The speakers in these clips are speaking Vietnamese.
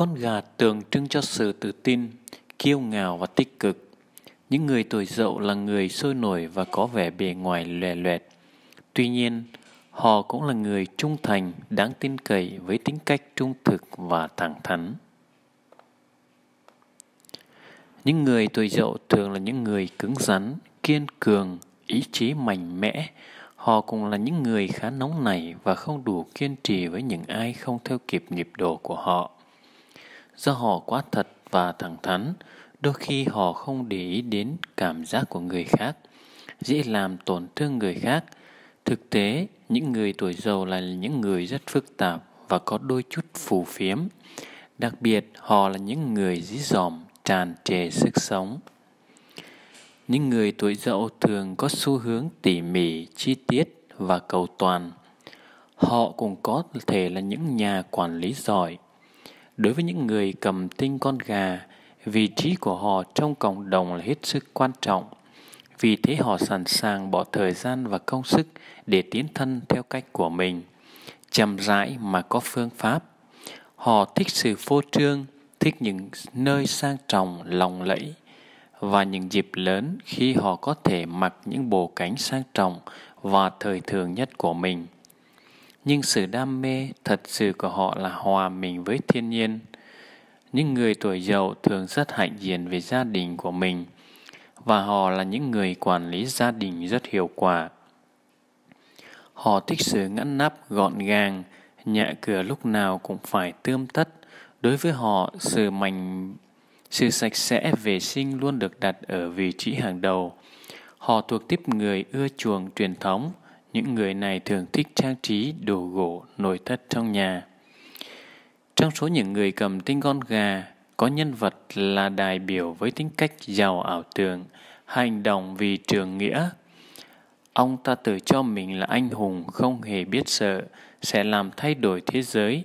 Con gà tượng trưng cho sự tự tin, kiêu ngạo và tích cực. Những người tuổi dậu là người sôi nổi và có vẻ bề ngoài lòe loẹt. Tuy nhiên, họ cũng là người trung thành, đáng tin cậy với tính cách trung thực và thẳng thắn. Những người tuổi dậu thường là những người cứng rắn, kiên cường, ý chí mạnh mẽ. Họ cũng là những người khá nóng nảy và không đủ kiên trì với những ai không theo kịp nhịp độ của họ do họ quá thật và thẳng thắn, đôi khi họ không để ý đến cảm giác của người khác, dễ làm tổn thương người khác. Thực tế, những người tuổi giàu là những người rất phức tạp và có đôi chút phù phiếm. Đặc biệt, họ là những người dí dỏm, tràn trề sức sống. Những người tuổi dậu thường có xu hướng tỉ mỉ, chi tiết và cầu toàn. Họ cũng có thể là những nhà quản lý giỏi, Đối với những người cầm tinh con gà, vị trí của họ trong cộng đồng là hết sức quan trọng. Vì thế họ sẵn sàng bỏ thời gian và công sức để tiến thân theo cách của mình, chậm rãi mà có phương pháp. Họ thích sự phô trương, thích những nơi sang trọng, lòng lẫy và những dịp lớn khi họ có thể mặc những bộ cánh sang trọng và thời thường nhất của mình nhưng sự đam mê thật sự của họ là hòa mình với thiên nhiên. Những người tuổi giàu thường rất hạnh diện về gia đình của mình và họ là những người quản lý gia đình rất hiệu quả. Họ thích sự ngăn nắp gọn gàng, nhà cửa lúc nào cũng phải tươm tất. Đối với họ, sự mảnh sự sạch sẽ vệ sinh luôn được đặt ở vị trí hàng đầu. Họ thuộc tiếp người ưa chuộng truyền thống, những người này thường thích trang trí đồ gỗ nội thất trong nhà. Trong số những người cầm tinh con gà, có nhân vật là đại biểu với tính cách giàu ảo tưởng, hành động vì trường nghĩa. Ông ta tự cho mình là anh hùng không hề biết sợ, sẽ làm thay đổi thế giới.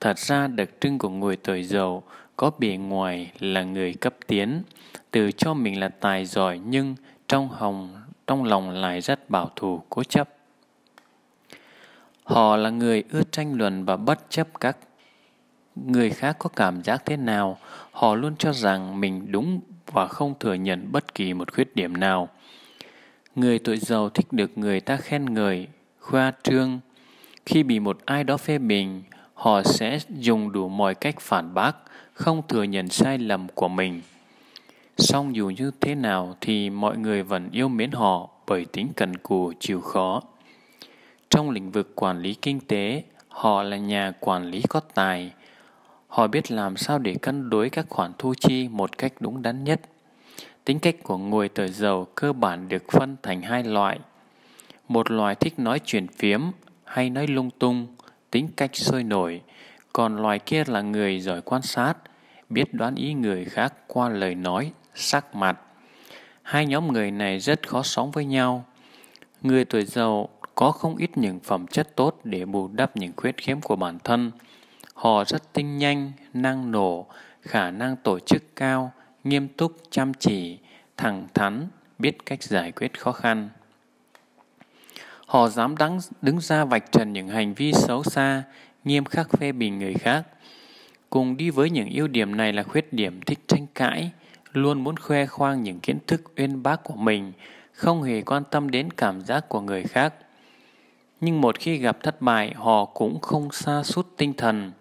Thật ra đặc trưng của người tuổi giàu có bề ngoài là người cấp tiến, tự cho mình là tài giỏi nhưng trong hồng trong lòng lại rất bảo thủ cố chấp. Họ là người ưa tranh luận và bất chấp các người khác có cảm giác thế nào, họ luôn cho rằng mình đúng và không thừa nhận bất kỳ một khuyết điểm nào. Người tuổi giàu thích được người ta khen người khoa trương. Khi bị một ai đó phê bình, họ sẽ dùng đủ mọi cách phản bác, không thừa nhận sai lầm của mình. Song dù như thế nào thì mọi người vẫn yêu mến họ bởi tính cần cù chịu khó. Trong lĩnh vực quản lý kinh tế, họ là nhà quản lý có tài. Họ biết làm sao để cân đối các khoản thu chi một cách đúng đắn nhất. Tính cách của người tờ giàu cơ bản được phân thành hai loại. Một loài thích nói chuyện phiếm hay nói lung tung, tính cách sôi nổi, còn loài kia là người giỏi quan sát, biết đoán ý người khác qua lời nói, sắc mặt. Hai nhóm người này rất khó sống với nhau. Người tuổi giàu có không ít những phẩm chất tốt để bù đắp những khuyết khiếm của bản thân. Họ rất tinh nhanh, năng nổ, khả năng tổ chức cao, nghiêm túc, chăm chỉ, thẳng thắn, biết cách giải quyết khó khăn. Họ dám đắng, đứng ra vạch trần những hành vi xấu xa, nghiêm khắc phê bình người khác. Cùng đi với những ưu điểm này là khuyết điểm thích tranh cãi, luôn muốn khoe khoang những kiến thức uyên bác của mình, không hề quan tâm đến cảm giác của người khác – nhưng một khi gặp thất bại họ cũng không xa sút tinh thần.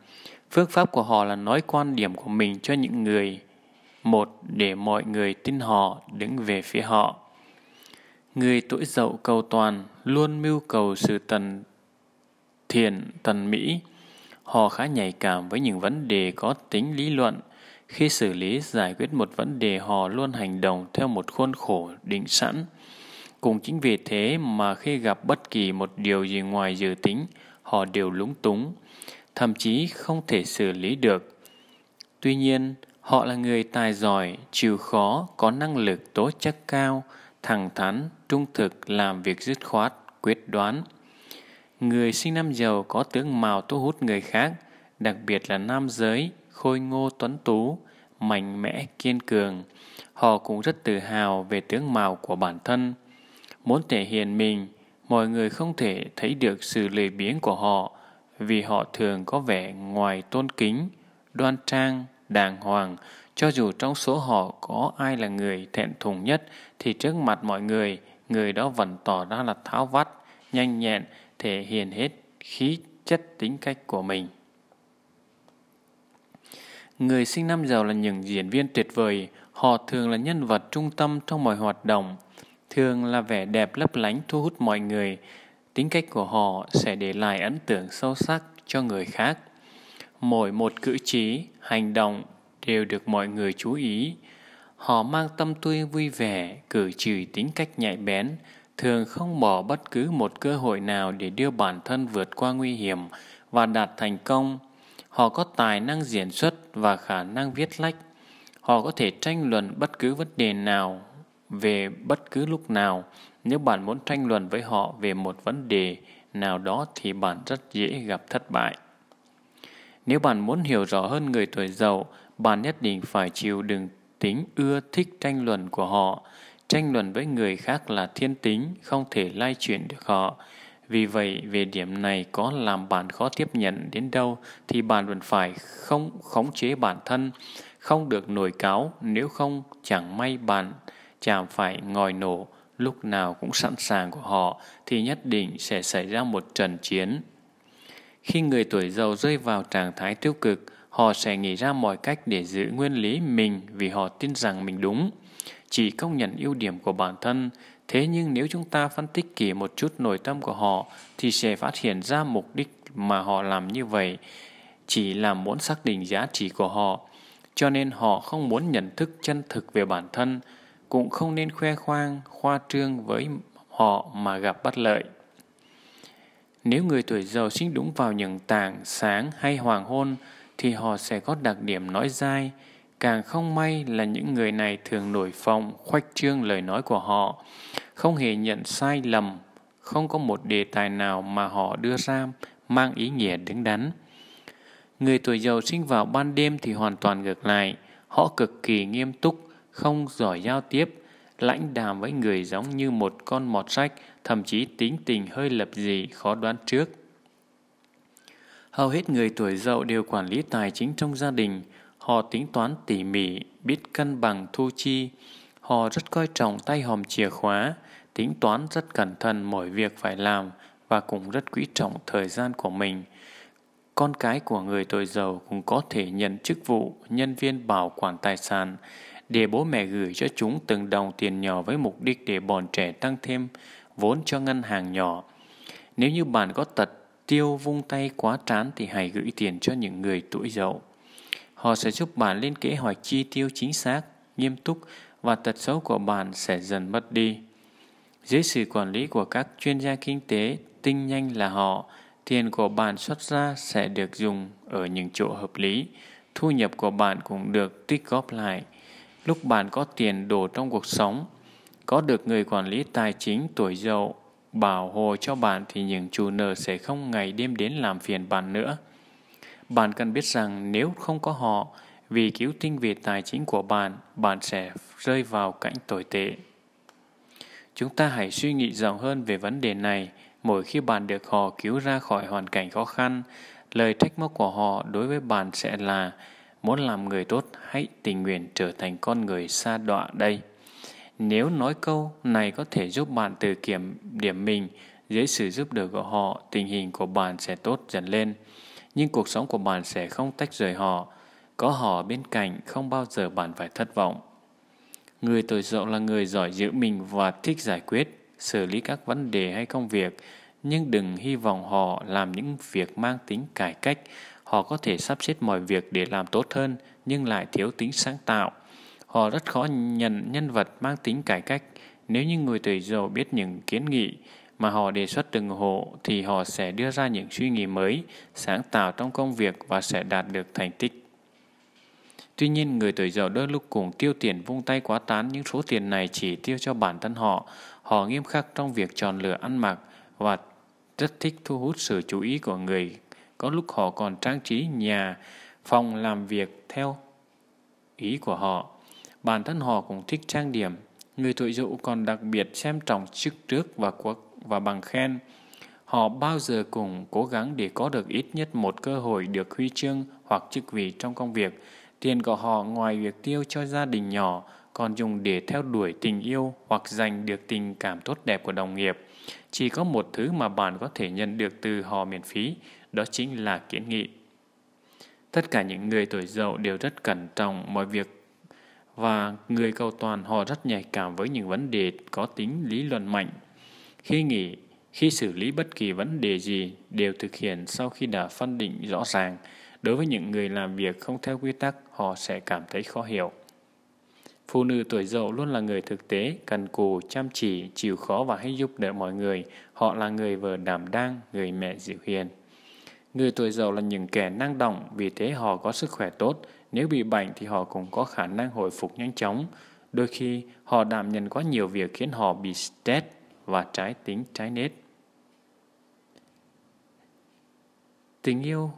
Phương pháp của họ là nói quan điểm của mình cho những người. Một, để mọi người tin họ, đứng về phía họ. Người tuổi dậu cầu toàn luôn mưu cầu sự tần thiện, tần mỹ. Họ khá nhạy cảm với những vấn đề có tính lý luận. Khi xử lý giải quyết một vấn đề họ luôn hành động theo một khuôn khổ định sẵn. Cũng chính vì thế mà khi gặp bất kỳ một điều gì ngoài dự tính, họ đều lúng túng, thậm chí không thể xử lý được. Tuy nhiên, họ là người tài giỏi, chịu khó, có năng lực tố chất cao, thẳng thắn, trung thực, làm việc dứt khoát, quyết đoán. Người sinh năm giàu có tướng mạo thu hút người khác, đặc biệt là nam giới, khôi ngô tuấn tú, mạnh mẽ kiên cường. Họ cũng rất tự hào về tướng mạo của bản thân muốn thể hiện mình, mọi người không thể thấy được sự lười biếng của họ vì họ thường có vẻ ngoài tôn kính, đoan trang, đàng hoàng. Cho dù trong số họ có ai là người thẹn thùng nhất thì trước mặt mọi người, người đó vẫn tỏ ra là tháo vắt, nhanh nhẹn, thể hiện hết khí chất tính cách của mình. Người sinh năm giàu là những diễn viên tuyệt vời, họ thường là nhân vật trung tâm trong mọi hoạt động, thường là vẻ đẹp lấp lánh thu hút mọi người, tính cách của họ sẽ để lại ấn tượng sâu sắc cho người khác. Mỗi một cử chỉ, hành động đều được mọi người chú ý. Họ mang tâm tươi vui vẻ, cử chỉ tính cách nhạy bén, thường không bỏ bất cứ một cơ hội nào để đưa bản thân vượt qua nguy hiểm và đạt thành công. Họ có tài năng diễn xuất và khả năng viết lách. Họ có thể tranh luận bất cứ vấn đề nào về bất cứ lúc nào. Nếu bạn muốn tranh luận với họ về một vấn đề nào đó thì bạn rất dễ gặp thất bại. Nếu bạn muốn hiểu rõ hơn người tuổi giàu, bạn nhất định phải chịu đựng tính ưa thích tranh luận của họ. Tranh luận với người khác là thiên tính, không thể lai chuyển được họ. Vì vậy, về điểm này có làm bạn khó tiếp nhận đến đâu thì bạn vẫn phải không khống chế bản thân, không được nổi cáo nếu không chẳng may bạn chạm phải ngòi nổ lúc nào cũng sẵn sàng của họ thì nhất định sẽ xảy ra một trận chiến. Khi người tuổi giàu rơi vào trạng thái tiêu cực, họ sẽ nghĩ ra mọi cách để giữ nguyên lý mình vì họ tin rằng mình đúng. Chỉ công nhận ưu điểm của bản thân, thế nhưng nếu chúng ta phân tích kỹ một chút nội tâm của họ thì sẽ phát hiện ra mục đích mà họ làm như vậy chỉ là muốn xác định giá trị của họ. Cho nên họ không muốn nhận thức chân thực về bản thân cũng không nên khoe khoang, khoa trương với họ mà gặp bất lợi. Nếu người tuổi giàu sinh đúng vào những tảng sáng hay hoàng hôn thì họ sẽ có đặc điểm nói dai, càng không may là những người này thường nổi phòng khoách trương lời nói của họ, không hề nhận sai lầm, không có một đề tài nào mà họ đưa ra mang ý nghĩa đứng đắn. Người tuổi giàu sinh vào ban đêm thì hoàn toàn ngược lại, họ cực kỳ nghiêm túc, không giỏi giao tiếp, lãnh đàm với người giống như một con mọt sách, thậm chí tính tình hơi lập dị, khó đoán trước. Hầu hết người tuổi dậu đều quản lý tài chính trong gia đình, họ tính toán tỉ mỉ, biết cân bằng thu chi, họ rất coi trọng tay hòm chìa khóa, tính toán rất cẩn thận mọi việc phải làm và cũng rất quý trọng thời gian của mình. Con cái của người tuổi giàu cũng có thể nhận chức vụ nhân viên bảo quản tài sản, để bố mẹ gửi cho chúng từng đồng tiền nhỏ với mục đích để bọn trẻ tăng thêm vốn cho ngân hàng nhỏ. Nếu như bạn có tật tiêu vung tay quá trán thì hãy gửi tiền cho những người tuổi dậu. Họ sẽ giúp bạn lên kế hoạch chi tiêu chính xác, nghiêm túc và tật xấu của bạn sẽ dần mất đi. Dưới sự quản lý của các chuyên gia kinh tế tinh nhanh là họ, tiền của bạn xuất ra sẽ được dùng ở những chỗ hợp lý, thu nhập của bạn cũng được tích góp lại – lúc bạn có tiền đổ trong cuộc sống, có được người quản lý tài chính tuổi dậu bảo hộ cho bạn thì những chủ nợ sẽ không ngày đêm đến làm phiền bạn nữa. Bạn cần biết rằng nếu không có họ, vì cứu tinh về tài chính của bạn, bạn sẽ rơi vào cảnh tồi tệ. Chúng ta hãy suy nghĩ rộng hơn về vấn đề này. Mỗi khi bạn được họ cứu ra khỏi hoàn cảnh khó khăn, lời trách móc của họ đối với bạn sẽ là Muốn làm người tốt hãy tình nguyện trở thành con người xa đọa đây. Nếu nói câu này có thể giúp bạn từ kiểm điểm mình dưới sự giúp đỡ của họ, tình hình của bạn sẽ tốt dần lên. Nhưng cuộc sống của bạn sẽ không tách rời họ. Có họ bên cạnh không bao giờ bạn phải thất vọng. Người tuổi dậu là người giỏi giữ mình và thích giải quyết, xử lý các vấn đề hay công việc, nhưng đừng hy vọng họ làm những việc mang tính cải cách Họ có thể sắp xếp mọi việc để làm tốt hơn nhưng lại thiếu tính sáng tạo. Họ rất khó nhận nhân vật mang tính cải cách. Nếu như người tuổi dậu biết những kiến nghị mà họ đề xuất từng hộ thì họ sẽ đưa ra những suy nghĩ mới, sáng tạo trong công việc và sẽ đạt được thành tích. Tuy nhiên, người tuổi dậu đôi lúc cũng tiêu tiền vung tay quá tán những số tiền này chỉ tiêu cho bản thân họ. Họ nghiêm khắc trong việc chọn lựa ăn mặc và rất thích thu hút sự chú ý của người có lúc họ còn trang trí nhà, phòng làm việc theo ý của họ. Bản thân họ cũng thích trang điểm. Người tuổi dậu còn đặc biệt xem trọng chức trước và quốc và bằng khen. Họ bao giờ cũng cố gắng để có được ít nhất một cơ hội được huy chương hoặc chức vị trong công việc. Tiền của họ ngoài việc tiêu cho gia đình nhỏ, còn dùng để theo đuổi tình yêu hoặc giành được tình cảm tốt đẹp của đồng nghiệp. Chỉ có một thứ mà bạn có thể nhận được từ họ miễn phí, đó chính là kiến nghị. Tất cả những người tuổi dậu đều rất cẩn trọng mọi việc và người cầu toàn họ rất nhạy cảm với những vấn đề có tính lý luận mạnh. Khi nghỉ, khi xử lý bất kỳ vấn đề gì đều thực hiện sau khi đã phân định rõ ràng. Đối với những người làm việc không theo quy tắc, họ sẽ cảm thấy khó hiểu. Phụ nữ tuổi dậu luôn là người thực tế, cần cù, chăm chỉ, chịu khó và hay giúp đỡ mọi người. Họ là người vợ đảm đang, người mẹ dịu hiền. Người tuổi giàu là những kẻ năng động, vì thế họ có sức khỏe tốt. Nếu bị bệnh thì họ cũng có khả năng hồi phục nhanh chóng. Đôi khi họ đảm nhận quá nhiều việc khiến họ bị stress và trái tính trái nết. Tình yêu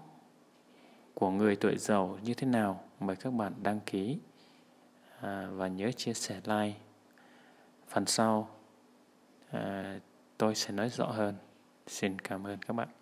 của người tuổi giàu như thế nào? Mời các bạn đăng ký à, và nhớ chia sẻ like. Phần sau à, tôi sẽ nói rõ hơn. Xin cảm ơn các bạn.